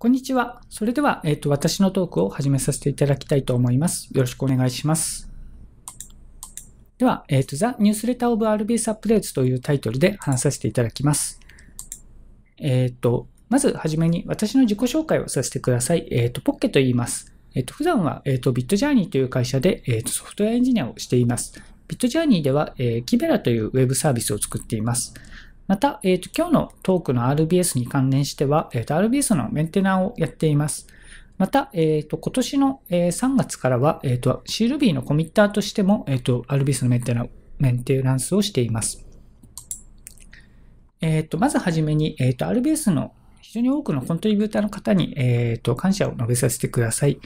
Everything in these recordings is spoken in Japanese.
こんにちは。それでは、えっ、ー、と、私のトークを始めさせていただきたいと思います。よろしくお願いします。では、えっ、ー、と、The Newsletter of RBS Updates というタイトルで話させていただきます。えっ、ー、と、まずはじめに私の自己紹介をさせてください。えっ、と、ポッケと言います。えっ、と、普段は、えっ、と、ビットジャーニーという会社で、えっ、と、ソフトウェアエンジニアをしています。ビットジャーニーでは、えー、キベラというウェブサービスを作っています。また、えっ、と、今日のトークの RBS に関連しては、えっ、と、RBS のメンテナーをやっています。また、えっ、と、今年の、え3月からは、えっ、と、ルビーのコミッターとしても、えっ、と、RBS のメンテナメンテナンスをしています。えっ、と、まずはじめに、えっ、と、RBS の非常に多くのコントリビューターの方に、えっ、と、感謝を述べさせてください。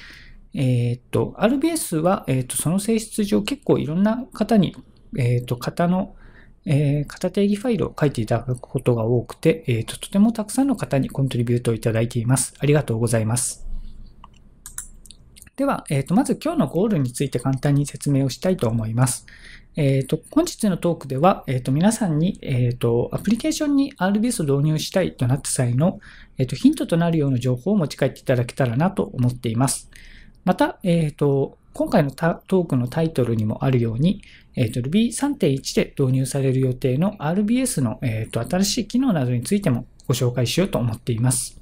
えっ、と、RBS は、えっ、と、その性質上結構いろんな方に、えっ、と、方の、えー、片定義ファイルを書いていただくことが多くて、えーと、とてもたくさんの方にコントリビュートをいただいています。ありがとうございます。では、えーと、まず今日のゴールについて簡単に説明をしたいと思います。えーと、と本日のトークでは、えー、と皆さんに、えー、とアプリケーションに RBS を導入したいとなった際の、えー、とヒントとなるような情報を持ち帰っていただけたらなと思っています。また、えー、と今回のトークのタイトルにもあるように、えー、Ruby3.1 で導入される予定の RBS の、えーと、新しい機能などについてもご紹介しようと思っています。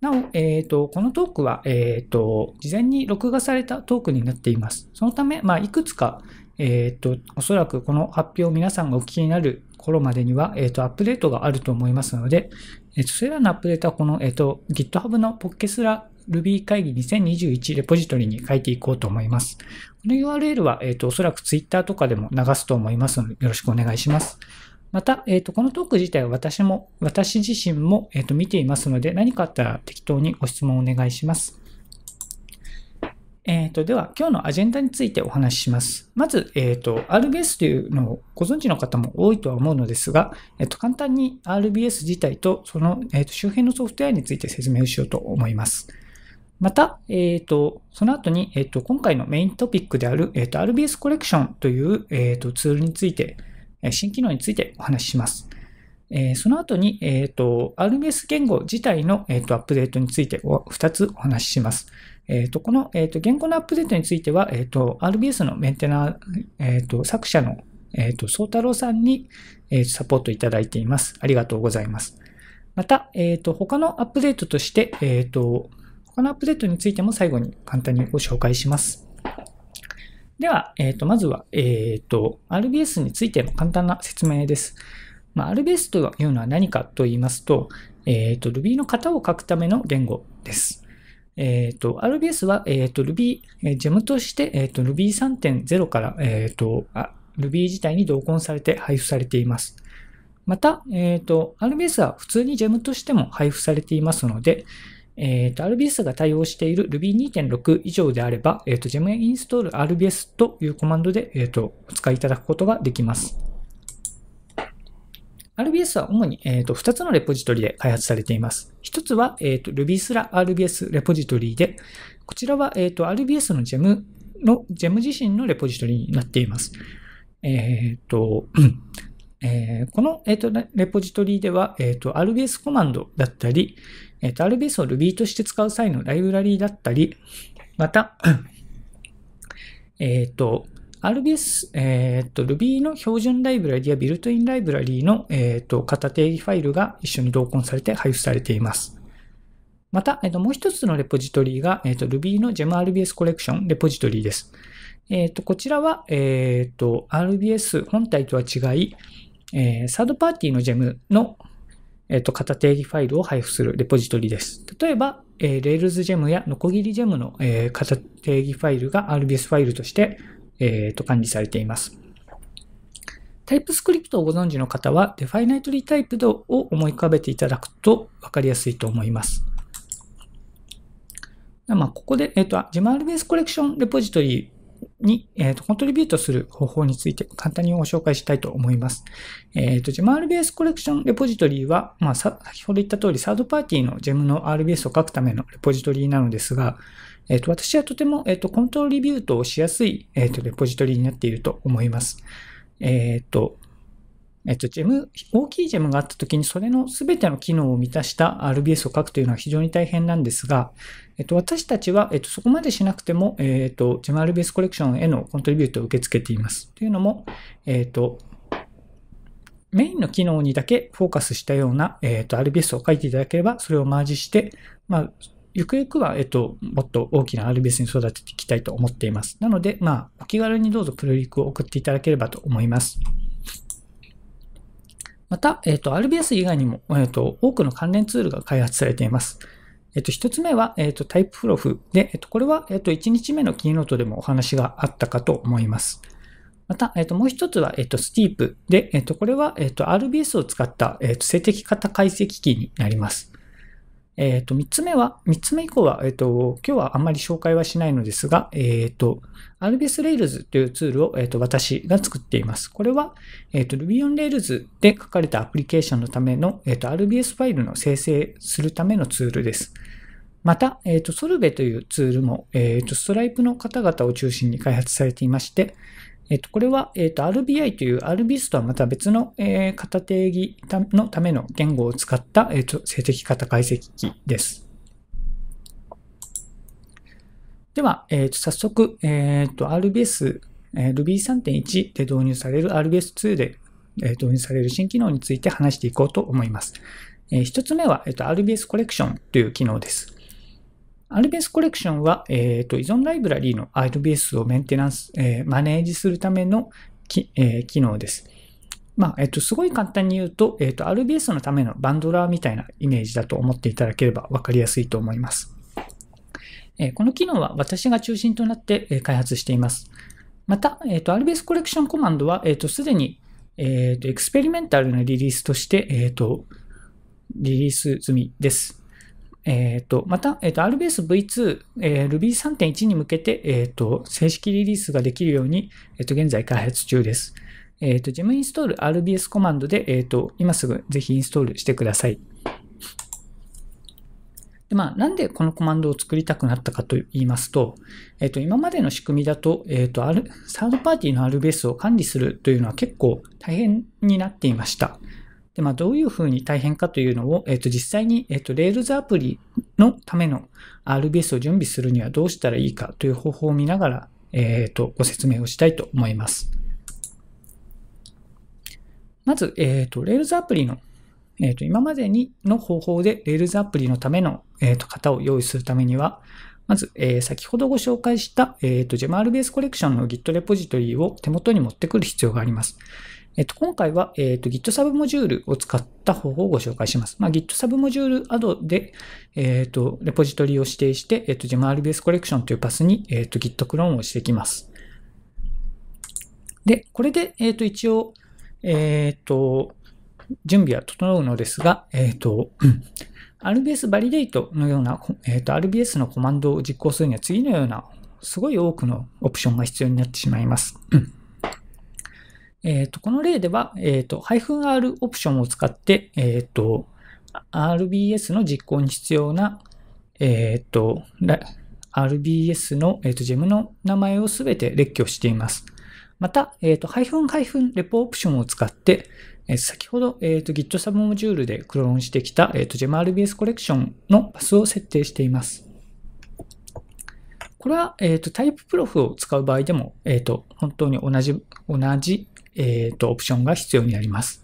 なお、えーと、このトークは、えーと、事前に録画されたトークになっています。そのため、まあ、いくつか、えーと、とおそらくこの発表を皆さんがお聞きになる頃までには、えー、とアップデートがあると思いますので、えー、とそれらのアップデートはこの、えー、と GitHub のポッケスラ Ruby 会議2021レポジトリに書いていこうと思います。この URL は、えっ、ー、と、おそらく Twitter とかでも流すと思いますので、よろしくお願いします。また、えっ、ー、と、このトーク自体は私も、私自身も、えっ、ー、と、見ていますので、何かあったら適当にご質問をお願いします。えっ、ー、と、では、今日のアジェンダについてお話しします。まず、えっ、と、RBS というのをご存知の方も多いとは思うのですが、えっ、と、簡単に RBS 自体と、その、えっ、と、周辺のソフトウェアについて説明をしようと思います。また、えっ、ー、と、その後に、えっ、ー、と、今回のメイントピックである、えっ、ー、と、RBS コレクションという、えっ、と、ツールについて、新機能についてお話しします。えその後に、えっ、と、RBS 言語自体の、えっ、と、アップデートについてを2つお話しします。えっ、と、この、えっ、と、言語のアップデートについては、えっ、と、RBS のメンテナー、えっ、と、作者の、えっ、と、宗太郎さんに、えサポートいただいています。ありがとうございます。また、えっ、と、他のアップデートとして、えっ、と、他のアップデートについても最後に簡単にご紹介します。では、えー、と、まずは、えー、と、RBS についての簡単な説明です。まあ、RBS というのは何かと言いますと、えー、と、Ruby の型を書くための言語です。えー、と、RBS は、えー、と、Ruby、ジェムとして、えー、と、Ruby 3.0から、えー、と、Ruby 自体に同梱されて配布されています。また、えー、と、RBS は普通にジェムとしても配布されていますので、えー、と、RBS が対応している Ruby2.6 以上であれば、えっ、ー、と、gem install rbs というコマンドで、えー、と、お使いいただくことができます。RBS は主に、えーと、2つのレポジトリで開発されています。1つは、えー Ruby すら RBS レポジトリで、こちらは、えーと、RBS の GEM の GEM 自身のレポジトリになっています。えー、と、えー、この、えー、とレポジトリでは、えー、RBS コマンドだったり、えっと、RBS を Ruby として使う際のライブラリーだったり、また、えっと、RBS、えっ、ー、と、Ruby の標準ライブラリやビルトインライブラリの、えっ、ー、と、型定義ファイルが一緒に同梱されて配布されています。また、えっ、ー、と、もう一つのレポジトリが、えっ、と、Ruby の GemRBS コレクションレポジトリです。えっ、と、こちらは、えっ、と、RBS 本体とは違い、えー、サードパーティーの Gem のえっと、型定義ファイルを配布するレポジトリです。例えば、えー、RailsGem やノコギリ Gem の、えー、型定義ファイルが RBS ファイルとして、えっと、管理されています。タイプスクリプトをご存知の方は、デファイナイトリタイプ d を思い浮かべていただくと分かりやすいと思います。まあ、ここで、えっ、と、GemRBS コレクションレポジトリに、えっ、ー、と、コントリビュートする方法について簡単にご紹介したいと思います。えっ、ー、と、GemRBS コレクションレポジトリは、まあ、先ほど言った通り、サードパーティーの Gem の RBS を書くためのレポジトリなのですが、えっ、ー、と、私はとても、えっ、と、コントリビュートをしやすい、えっ、と、レポジトリになっていると思います。えっ、と、えっと、ジェム、大きいジェムがあった時に、それの全ての機能を満たした RBS を書くというのは非常に大変なんですが、えっと、私たちは、えっと、そこまでしなくても、えっと、ジェム RBS コレクションへのコントリビュートを受け付けています。というのも、えっと、メインの機能にだけフォーカスしたような、えっと、RBS を書いていただければ、それをマージして、まあ、ゆくゆくは、えっと、もっと大きな RBS に育てていきたいと思っています。なので、まあ、お気軽にどうぞプロリクを送っていただければと思います。また、えっ、ー、と、RBS 以外にも、えっ、ー、と、多くの関連ツールが開発されています。えっ、ー、と、一つ目は、えっ、と、タイプフロフで、えっ、と、これは、えっ、と、1日目のキーノートでもお話があったかと思います。また、えっ、と、もう一つは、えっ、と、スティープで、えっ、と、これは、えっ、と、RBS を使った、えっ、と、静的型解析機になります。えっ、ー、と、三つ目は、三つ目以降は、えっ、ー、と、今日はあんまり紹介はしないのですが、えっ、ー、と、RBS Rails というツールを、えっ、と、私が作っています。これは、えっ、と、Ruby on Rails で書かれたアプリケーションのための、えっ、と、RBS ファイルの生成するためのツールです。また、えっ、と、Solve というツールも、えっ、と、Stripe の方々を中心に開発されていまして、えっと、これは、えっと、RBI という RBIS とはまた別の、えー、型定義のための言語を使った、えっと、性的型解析機です。では、えっと、早速、えっと、RBS、えー、Ruby 3.1で導入される RBS2 で、えー、導入される新機能について話していこうと思います。えー、一つ目は、えっと、RBS コレクションという機能です。RBS コレクションは、えっ、ー、と、依存ライブラリーの RBS をメンテナンス、えー、マネージするためのき、えー、機能です。まあ、えっ、と、すごい簡単に言うと、えっ、と、RBS のためのバンドラーみたいなイメージだと思っていただければわかりやすいと思います。えこの機能は私が中心となって開発しています。また、えっ、と、RBS コレクションコマンドは、えっ、と、すでに、えっ、と、エクスペリメンタルなリリースとして、えっ、と、リリース済みです。えっ、ー、と、また、えっ、ー、と、RBS V2、えー、Ruby 3.1に向けて、えっ、ー、と、正式リリースができるように、えっ、と、現在開発中です。えっ、と、ジムインストール RBS コマンドで、えっ、と、今すぐぜひインストールしてください。で、まあ、なんでこのコマンドを作りたくなったかと言いますと、えっ、と、今までの仕組みだと、えっ、と、サードパーティーの RBS を管理するというのは結構大変になっていました。で、まあ、どういうふうに大変かというのを、えっ、ー、と、実際に、えっ、ー、と、Rails アプリのための RBS を準備するにはどうしたらいいかという方法を見ながら、えっ、ー、と、ご説明をしたいと思います。まず、えっ、と、Rails アプリの、えっ、と、今までにの方法で Rails アプリのための、えっ、と、型を用意するためには、まず、えー、先ほどご紹介した、えっ、ー、と、GemRBS コレクションの Git レポジトリを手元に持ってくる必要があります。えっと、今回は、えっと、Git サブモジュールを使った方法をご紹介します。まあ、Git サブモジュールアドで、えっと、レポジトリを指定して、えっと、GemRBS コレクションというパスに、えっと、Git クローンをしていきます。で、これで、えっと、一応、えっと、準備は整うのですが、えっと、RBS バリデートのような、えっと、RBS のコマンドを実行するには次のような、すごい多くのオプションが必要になってしまいます。えっ、ー、と、この例では、えっ、ー、と、-r オプションを使って、えっ、ー、と、RBS の実行に必要な、えっ、と、RBS の、えっ、と、ジェムの名前をすべて列挙しています。また、えっ、ー、と、ハイフンハイフンレポオプションを使って、えー、先ほど、えっ、ー、と、Git サブモジュールでクローンしてきた、えっ、ー、と、GemRBS コレクションのパスを設定しています。これは、えっ、と、タイププロフを使う場合でも、えっ、と、本当に同じ、同じえっ、ー、と、オプションが必要になります。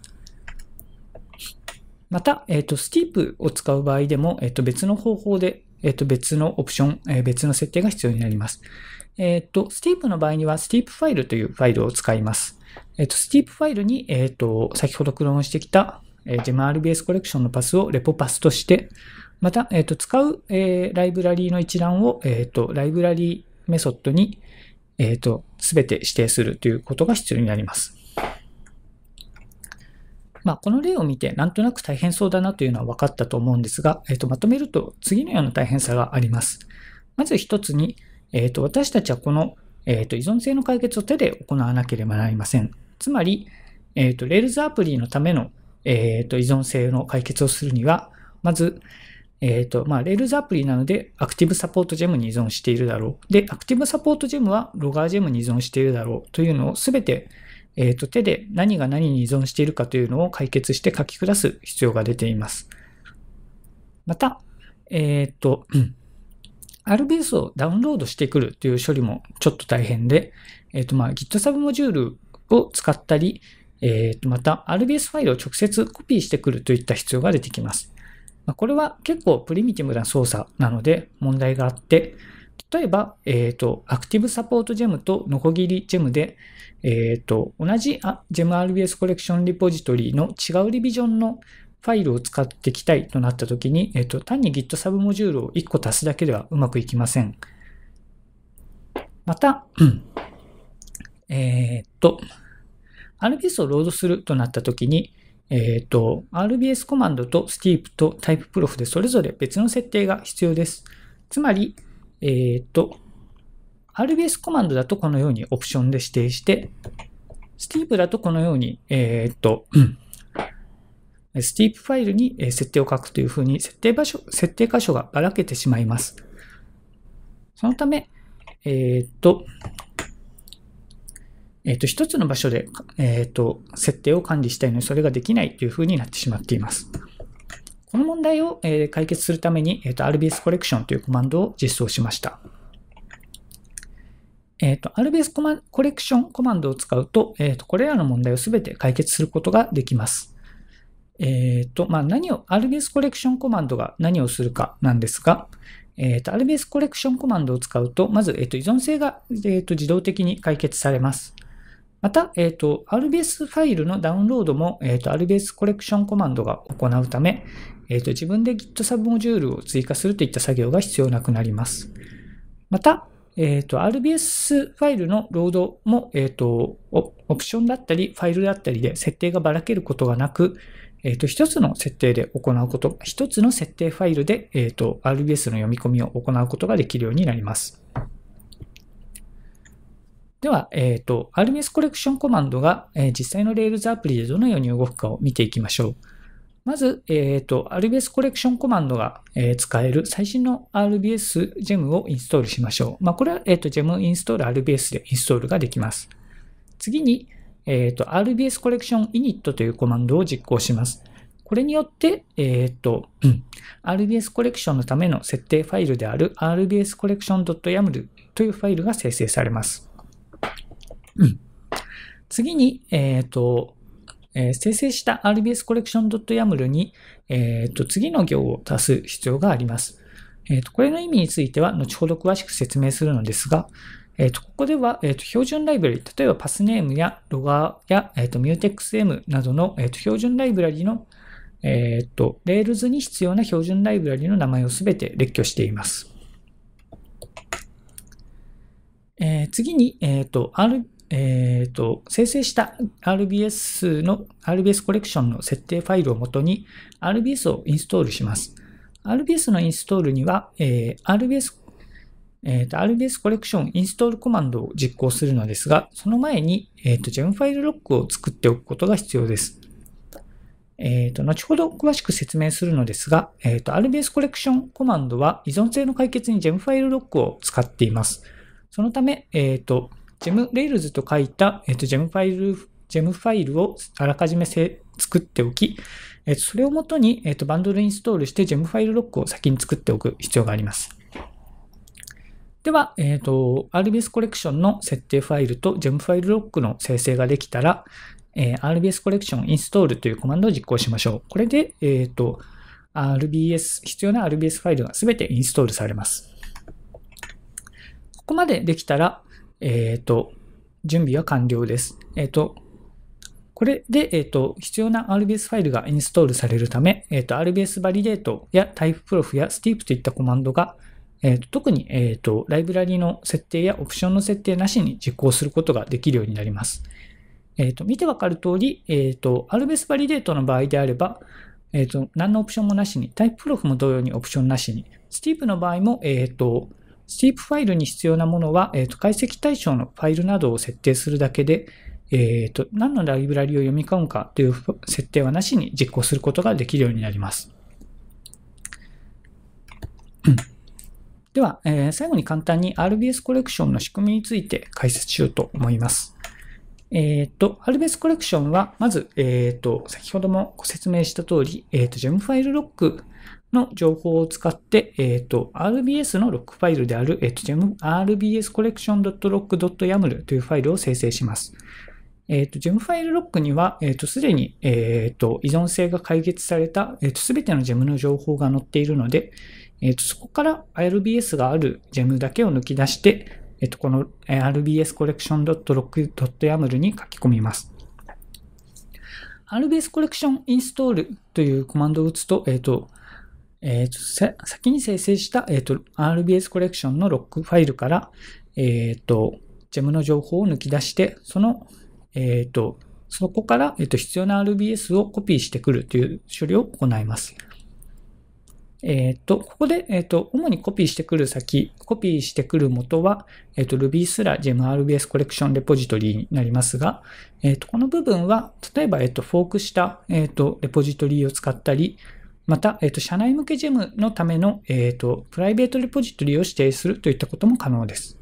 また、えっ、ー、と、スティープを使う場合でも、えっ、ー、と、別の方法で、えっ、と、別のオプション、え別の設定が必要になります。えっ、と、スティープの場合には、スティープファイルというファイルを使います。えっ、と、スティープファイルに、えっ、と、先ほどクローンしてきた、えェ GemRBS コレクションのパスをレポパスとして、また、えっ、と、使う、えライブラリーの一覧を、えっ、と、ライブラリーメソッドに、えっ、と、すべて指定するということが必要になります。まあ、この例を見て、なんとなく大変そうだなというのは分かったと思うんですが、えっ、ー、と、まとめると、次のような大変さがあります。まず一つに、えっ、ー、と、私たちはこの、えっ、ー、と、依存性の解決を手で行わなければなりません。つまり、えっ、と、Rails アプリのための、えっ、と、依存性の解決をするには、まず、えっ、と、まあ、Rails アプリなので、アクティブサポートジェムに依存しているだろう。で、アクティブサポートジェムは、ロガージェムに依存しているだろうというのをすべて、えっ、ー、と、手で何が何に依存しているかというのを解決して書き下す必要が出ています。また、えー、と、RBS をダウンロードしてくるという処理もちょっと大変で、えっ、ー、と、まあ、Git サブモジュールを使ったり、えっ、と、また RBS ファイルを直接コピーしてくるといった必要が出てきます。まあ、これは結構プリミティブな操作なので問題があって、例えば、えっ、ー、と、アクティブサポートジェムとノコギリジェムで、えっ、ー、と、同じあェム r b s コレクションリポジトリの違うリビジョンのファイルを使っていきたいとなったときに、えっ、ー、と、単に Git サブモジュールを1個足すだけではうまくいきません。また、えっ、ー、と、RBS をロードするとなったときに、えっ、ー、と、RBS コマンドと Steep と TypeProf でそれぞれ別の設定が必要です。つまり、えっ、ー、と、RBS コマンドだとこのようにオプションで指定して、スティープだとこのように、えっ、ー、と、スティープファイルに設定を書くというふうに設定場所、設定箇所がばらけてしまいます。そのため、えっ、ー、と、えっ、ー、と、一つの場所で、えっ、と、設定を管理したいのにそれができないというふうになってしまっています。問題を、えー、解決するために、えっ、ー、と、RBS コレクションというコマンドを実装しました。えっ、ー、と、RBS コマコレクションコマンドを使うと、えっ、と、これらの問題をすべて解決することができます。えっ、と、まあ、何を、RBS コレクションコマンドが何をするかなんですが、えっ、と、RBS コレクションコマンドを使うと、まず、えっ、と、依存性が、えっ、と、自動的に解決されます。また、えっ、ー、と、RBS ファイルのダウンロードも、えっ、ー、と、RBS コレクションコマンドが行うため、えっ、ー、と、自分で g i t サ u b モジュールを追加するといった作業が必要なくなります。また、えっ、と、RBS ファイルのロードも、えっ、と、オプションだったり、ファイルだったりで設定がばらけることがなく、えっ、と、一つの設定で行うこと、一つの設定ファイルで、えっ、と、RBS の読み込みを行うことができるようになります。では、えっ、ー、と、RMS コレクションコマンドが、えー、実際の Rails アプリでどのように動くかを見ていきましょう。まず、えっ、ー、と、RBS コレクションコマンドが、えー、使える最新の RBS ジェムをインストールしましょう。まあ、これは、えっ、ー、と、ジェムインストール RBS でインストールができます。次に、えっ、ー、と、RBS コレクション init というコマンドを実行します。これによって、えっ、と、うん、RBS コレクションのための設定ファイルである r b s コレクション y a m l というファイルが生成されます。うん。次に、えっ、ー、と、えー、生成した RBS コレクション .yaml に、えっ、ー、と、次の行を足す必要があります。えっ、と、これの意味については、後ほど詳しく説明するのですが、えっ、と、ここでは、えっ、と、標準ライブラリ、例えばパスネームやロガーや、えっ、と、MutexM などの、えっ、と、標準ライブラリの、えっ、と、Rails に必要な標準ライブラリの名前をすべて列挙しています。えー、次に、えっ、と、R、えっ、ー、と、生成した RBS の、RBS コレクションの設定ファイルをもとに RBS をインストールします。RBS のインストールには、えー、RBS えーと、RBS コレクションインストールコマンドを実行するのですが、その前に、えーと、ジェムファイルロックを作っておくことが必要です。えーと、後ほど詳しく説明するのですが、えーと、RBS コレクションコマンドは依存性の解決にジェムファイルロックを使っています。そのため、えーと、ジェムレールズと書いた、えっと、ジェムファイル、ジェムファイルをあらかじめ作っておき、えっと、それをもとに、えっと、バンドルインストールしてジェムファイルロックを先に作っておく必要があります。では、えっ、ー、と、RBS コレクションの設定ファイルと GEM ファイルロックの生成ができたら、えー、RBS コレクションインストールというコマンドを実行しましょう。これで、えっ、ー、と、RBS、必要な RBS ファイルがすべてインストールされます。ここまでできたら、えっ、ー、と、準備は完了です。えっ、ー、と、これで、えっ、ー、と、必要な RBS ファイルがインストールされるため、えっ、と、RBS バリデートやタイププロフやスティープといったコマンドが、えっ、と、特に、えっ、と、ライブラリの設定やオプションの設定なしに実行することができるようになります。えっ、と、見てわかる通り、えっ、と、RBS バリデートの場合であれば、えっ、と、何のオプションもなしに、タイププロフも同様にオプションなしに、スティープの場合も、えっ、と、スティープファイルに必要なものは、えーと、解析対象のファイルなどを設定するだけで、えーと、と何のライブラリを読み込むかという設定はなしに実行することができるようになります。では、えー、最後に簡単に RBS コレクションの仕組みについて解説しようと思います。えっ、ー、と、RBS コレクションは、まず、えっ、ー、と、先ほどもご説明した通り、えっ、ー、と、ジェムファイルロックの情報を使って、えっ、ー、と、RBS のロックファイルである、えっ、ー、と、r b s c o l l e c t i o n l o k y a m l というファイルを生成します。えっ、ー、と、ジェムファイルロックには、えっ、と、すでに、えっ、と、依存性が解決された、えっ、と、すべてのジェムの情報が載っているので、えっ、と、そこから RBS があるジェムだけを抜き出して、えっ、と、この r b s c o l l e c t i o n l o k y a m l に書き込みます。RBS コレクションインストールというコマンドを打つと、えっ、と、えー、先に生成した、えーと、RBS コレクションのロックファイルから、えっ、ー、と、ジェムの情報を抜き出して、その、えっ、ー、と、そこから、えーと、必要な RBS をコピーしてくるという処理を行います。えっ、ー、と、ここで、えっ、と、主にコピーしてくる先、コピーしてくる元は、えっ、と、Ruby すら GemRBS コレクションレポジトリになりますが、えっ、と、この部分は、例えば、えっ、と、フォークした、えっ、と、レポジトリを使ったり、また、えっ、ー、と、社内向けジェムのための、えっ、ー、と、プライベートレポジトリを指定するといったことも可能です。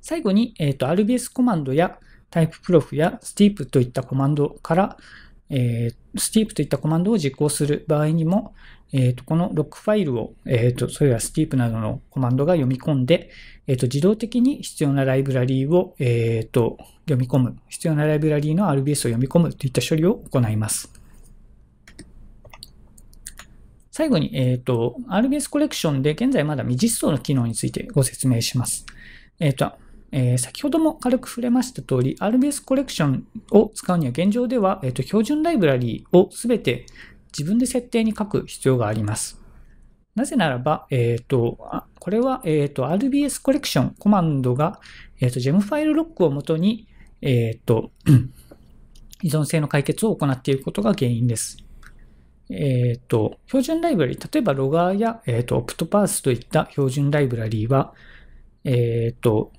最後に、えっ、ー、と、RBS コマンドやタイププロフやスティープといったコマンドから、えー、スティープといったコマンドを実行する場合にも、えっ、と、このロックファイルを、えっ、と、それらスティープなどのコマンドが読み込んで、えっ、と、自動的に必要なライブラリーを、えっ、と、読み込む、必要なライブラリーの RBS を読み込むといった処理を行います。最後に、えっ、ー、と、RBS コレクションで現在まだ未実装の機能についてご説明します。えっ、ー、と、えー、先ほども軽く触れました通り、RBS コレクションを使うには現状では、えっ、と、標準ライブラリをすべて自分で設定に書く必要があります。なぜならば、えっ、と、これは、えっ、と、RBS コレクションコマンドが、えっ、と、ジェムファイルロックをもとに、えっ、と、依存性の解決を行っていることが原因です。えっ、ー、と、標準ライブラリ、例えばロガーや、えっ、ー、と、オプトパースといった標準ライブラリは、えっ、ー、と、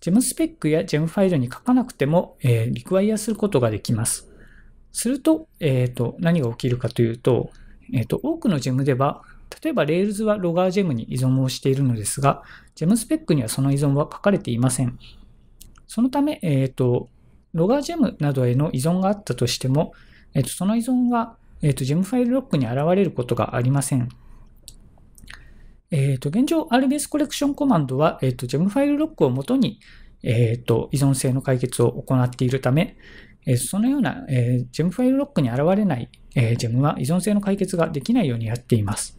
ジェムスペックやジェムファイルに書かなくても、えー、リクワイアすることができます。すると、えっ、と、何が起きるかというと、えっ、と、多くのジェムでは、例えば Rails はロガージェムに依存をしているのですが、ジェムスペックにはその依存は書かれていません。そのため、えっ、と、ロガージェムなどへの依存があったとしても、えっ、と、その依存はえっ、ー、と、ジェムファイルロックに現れることがありません。えっ、と、現状 RBS コレクションコマンドは、えっ、と、ジェムファイルロックをもとに、えっ、と、依存性の解決を行っているため、えそのような、えジェムファイルロックに現れない、えジェムは依存性の解決ができないようにやっています。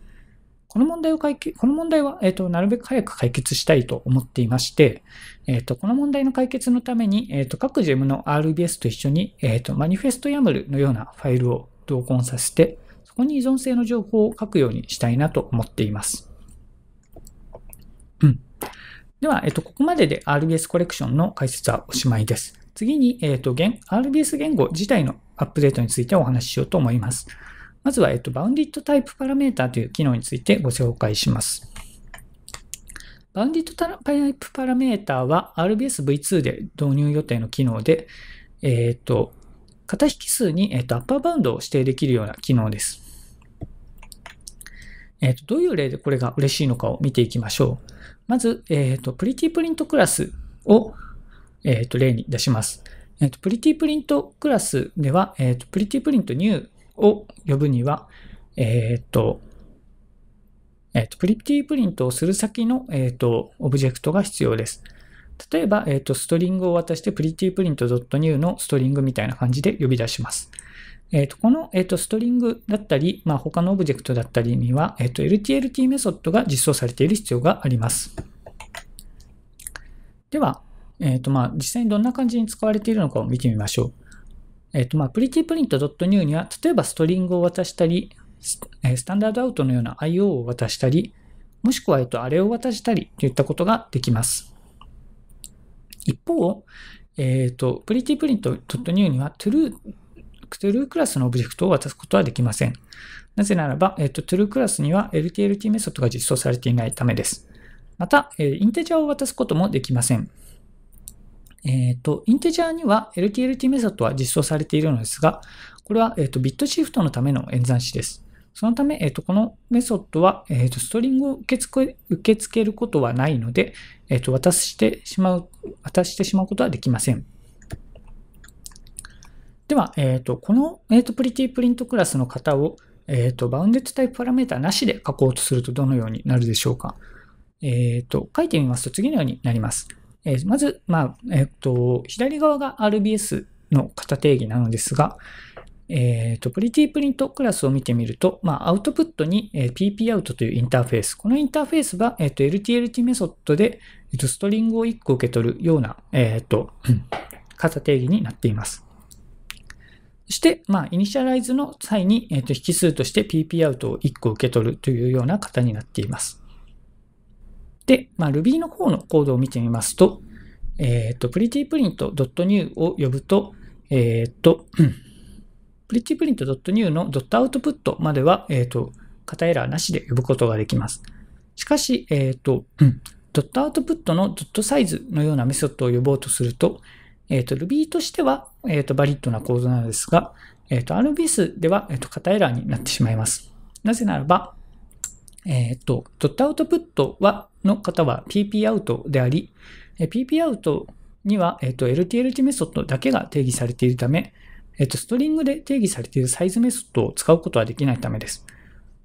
この問題を解決、この問題は、えっ、と、なるべく早く解決したいと思っていまして、えっ、と、この問題の解決のために、えっ、と、各ジェムの RBS と一緒に、えっ、と、マニフェスト YAML のようなファイルを同梱させて、そこに依存性の情報を書くようにしたいなと思っています。うん。では、えっと、ここまでで RBS コレクションの解説はおしまいです。次に、えっと、RBS 言語自体のアップデートについてお話ししようと思います。まずは、えっと、バウンディットタイプパラメータという機能についてご紹介します。バウンディットタイプパラメータは RBSv2 で導入予定の機能で、えっと、型引数に、えっと、アッパーバウンドを指定できるような機能です。えっと、どういう例でこれが嬉しいのかを見ていきましょう。まず、えっと、プリティプリントクラスを、えっと、例に出します。えっと、プリティプリントクラスでは、えっと、プリティプリントニューを呼ぶには、えっと、えっと、プリティプリントをする先の、えっと、オブジェクトが必要です。例えば、えっ、ー、と、ストリングを渡して prettyprint.new のストリングみたいな感じで呼び出します。えっ、ー、と、この、えっ、ー、と、ストリングだったり、まあ、他のオブジェクトだったりには、えっ、と、LTLT メソッドが実装されている必要があります。では、えっ、と、まあ、実際にどんな感じに使われているのかを見てみましょう。えっ、と、まあ、prettyprint.new には、例えばストリングを渡したり、スタンダードアウトのような IO を渡したり、もしくは、えっと、あれを渡したりといったことができます。一方、えっ、ー、と、プリティプリント .new には true トゥルークラスのオブジェクトを渡すことはできません。なぜならば、えっと、true クラスには LTLT メソッドが実装されていないためです。また、えー、インテジャーを渡すこともできません。えっ、ー、と、インテジャーには LTLT メソッドは実装されているのですが、これは、えっと、ビットシフトのための演算子です。そのため、えっ、ー、と、このメソッドは、えっ、と、ストリングを受け付け、受け付けることはないので、えっ、と、渡してしまう、渡してしまうことはできません。では、えっ、と、この、えっ、と、プリティプリントクラスの型を、えっ、と、バウンデッドタイプパラメータなしで書こうとするとどのようになるでしょうか。えっ、と、書いてみますと次のようになります。えー、まず、まあ、えっ、と、左側が RBS の型定義なのですが、えっ、ー、と、プリティプリントクラスを見てみると、まあ、アウトプットに、え ppout というインターフェース。このインターフェースは、えっ、ー、と、ltlt メソッドで、えっ、と、ストリングを1個受け取るような、えっ、ー、と、型定義になっています。そして、まあ、イニシャライズの際に、えっ、と、引数として ppout を1個受け取るというような型になっています。で、まあ、Ruby の方のコードを見てみますと、えっ、と、prettyprint.new を呼ぶと、えっ、と、プリッチプリント .new の .output までは、えっ、ー、と、型エラーなしで呼ぶことができます。しかし、えっ、ー、と、うん、.output の .size のようなメソッドを呼ぼうとすると、えっ、ー、と、Ruby としては、えっ、と、バリッドな構造なのですが、えっ、と、RBS では、えっ、と、型エラーになってしまいます。なぜならば、えっ、ー、と、ドットアウトプットは、の方は PPOut であり、PPOut には、えっ、ー、と、LTLT メソッドだけが定義されているため、えっと、ストリングで定義されているサイズメソッドを使うことはできないためです。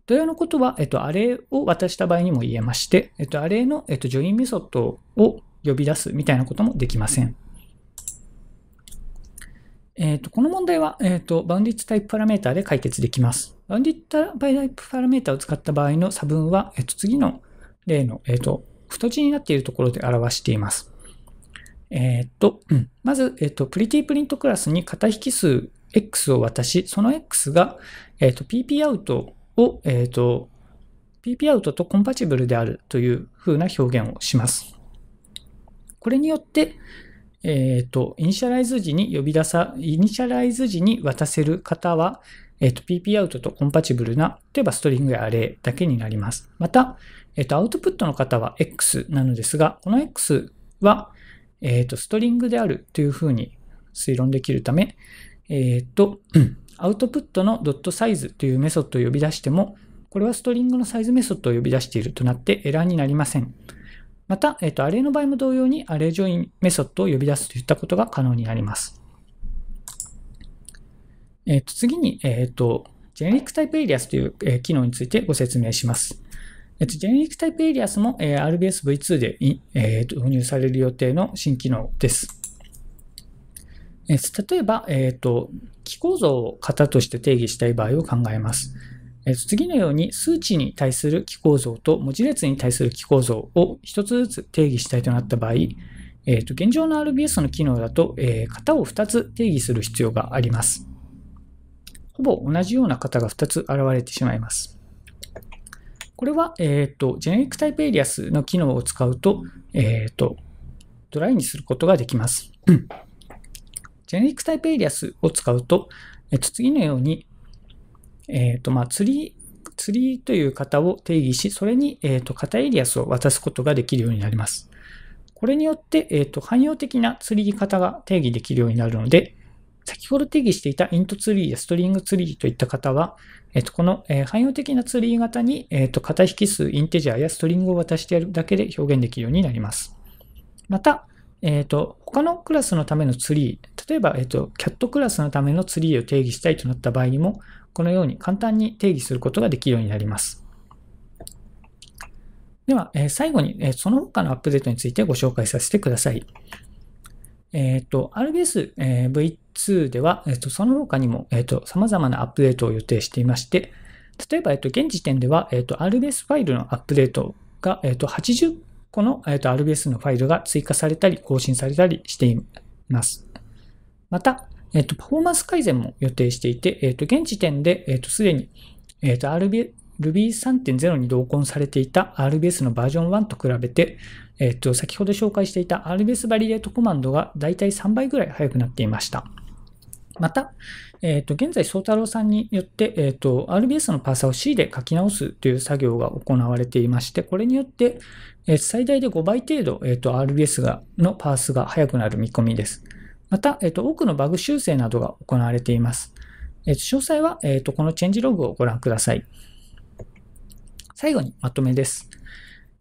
同様のことは、えっと、アレを渡した場合にも言えまして、えっと、アレの、えっと、ジョインメソッドを呼び出すみたいなこともできません。えっと、この問題は、えっと、バウンディッツタイプパラメータで解決できます。バウンディッツタイプパラメータを使った場合の差分は、えっと、次の例の、えっと、太字になっているところで表しています。えー、っと、うん、まず、えー、っと、プリティプリントクラスに型引数 X を渡し、その X が、えー、っと、PPOut を、えっと、PPOut とコンパチブルであるという風な表現をします。これによって、えっ、ー、と、イニシャライズ時に呼び出さ、イニシャライズ時に渡せる方は、えっ、ー、と、PPOut とコンパチブルな、例えばストリングやアレイだけになります。また、えっ、ー、と、アウトプットの方は X なのですが、この X は、えっ、ー、と、ストリングであるというふうに推論できるため、えっ、ー、と、アウトプットのドットサイズというメソッドを呼び出しても、これはストリングのサイズメソッドを呼び出しているとなってエラーになりません。また、えっ、ー、と、アレイの場合も同様にアレイジョインメソッドを呼び出すといったことが可能になります。えっ、ー、と、次に、えっ、と、ジェネリックタイプエリアスという、え機能についてご説明します。えっと、ジェネリックタイプエリアスも、えー、RBSV2 で、えー、導入される予定の新機能です。えー、例えば、えっ、ー、と、機構造を型として定義したい場合を考えます。えー、次のように数値に対する機構造と文字列に対する機構造を一つずつ定義したいとなった場合、えー、と現状の RBS の機能だと、えー、型を2つ定義する必要があります。ほぼ同じような型が2つ現れてしまいます。これは、えっ、ー、と、ジェネリックタイプエリアスの機能を使うと、えっ、ー、と、ドライにすることができます。ジェネリックタイプエリアスを使うと、えっ、ー、と、次のように、えっ、と、まあ、ツリー、ツリーという型を定義し、それに、えっ、と、型エリアスを渡すことができるようになります。これによって、えっ、と、汎用的なツリー型が定義できるようになるので、先ほど定義していたイントツリーやストリングツリーといった方は、えっと、この、え汎用的なツリー型に、えっと、型引数、インテジャーやストリングを渡してやるだけで表現できるようになります。また、えっと、他のクラスのためのツリー、例えば、えっと、キャットクラスのためのツリーを定義したいとなった場合にも、このように簡単に定義することができるようになります。では、え最後に、えその他のアップデートについてご紹介させてください。えっ、ー、と、RBS、え v 2では、えっと、その他にも、えっと、様々なアップデートを予定していまして、例えば、えっと、現時点では、えっと、RBS ファイルのアップデートが、えっと、80個の、えっと、RBS のファイルが追加されたり、更新されたりしています。また、えっと、パフォーマンス改善も予定していて、えっと、現時点で、えっと、すでに、えっと、RB、Ruby3.0 に同梱されていた RBS のバージョン1と比べて、えっと、先ほど紹介していた RBS バリデートコマンドが大体3倍ぐらい速くなっていました。また、えっ、ー、と、現在、宗太郎さんによって、えっ、ー、と、RBS のパーサーを C で書き直すという作業が行われていまして、これによって、えー、最大で5倍程度、えっ、ー、と、RBS が、のパースが速くなる見込みです。また、えっ、と、多くのバグ修正などが行われています。えっ、と、詳細は、えっ、と、このチェンジログをご覧ください。最後にまとめです。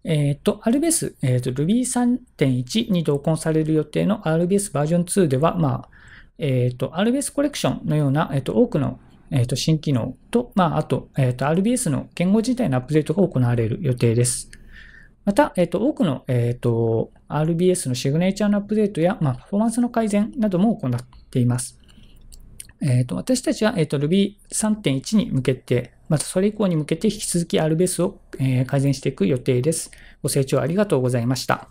えっ、ー、と、RBS、えっ、ー、と、Ruby3.1 に同梱される予定の RBS バージョン2では、まあ、えっ、ー、と、RBS コレクションのような、えっ、ー、と、多くの、えっ、ー、と、新機能と、まあ、あと、えっ、と、RBS の言語自体のアップデートが行われる予定です。また、えっ、と、多くの、えっ、と、RBS のシグネチャーのアップデートや、まあ、パフォーマンスの改善なども行っています。えっ、と、私たちは、えっ、と、Ruby3.1 に向けて、またそれ以降に向けて引き続き RBS を、え改善していく予定です。ご清聴ありがとうございました。